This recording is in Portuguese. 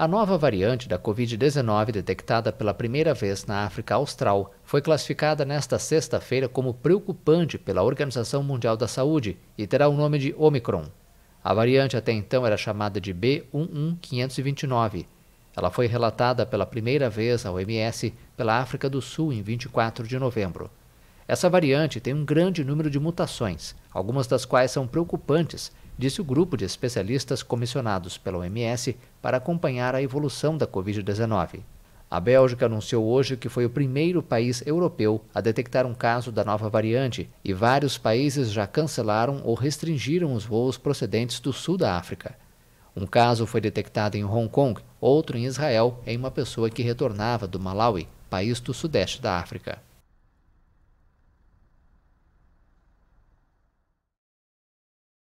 A nova variante da Covid-19, detectada pela primeira vez na África Austral, foi classificada nesta sexta-feira como preocupante pela Organização Mundial da Saúde e terá o nome de Omicron. A variante até então era chamada de B11529. Ela foi relatada pela primeira vez ao OMS pela África do Sul em 24 de novembro. Essa variante tem um grande número de mutações, algumas das quais são preocupantes disse o grupo de especialistas comissionados pela OMS para acompanhar a evolução da Covid-19. A Bélgica anunciou hoje que foi o primeiro país europeu a detectar um caso da nova variante e vários países já cancelaram ou restringiram os voos procedentes do sul da África. Um caso foi detectado em Hong Kong, outro em Israel, em uma pessoa que retornava do Malawi, país do sudeste da África.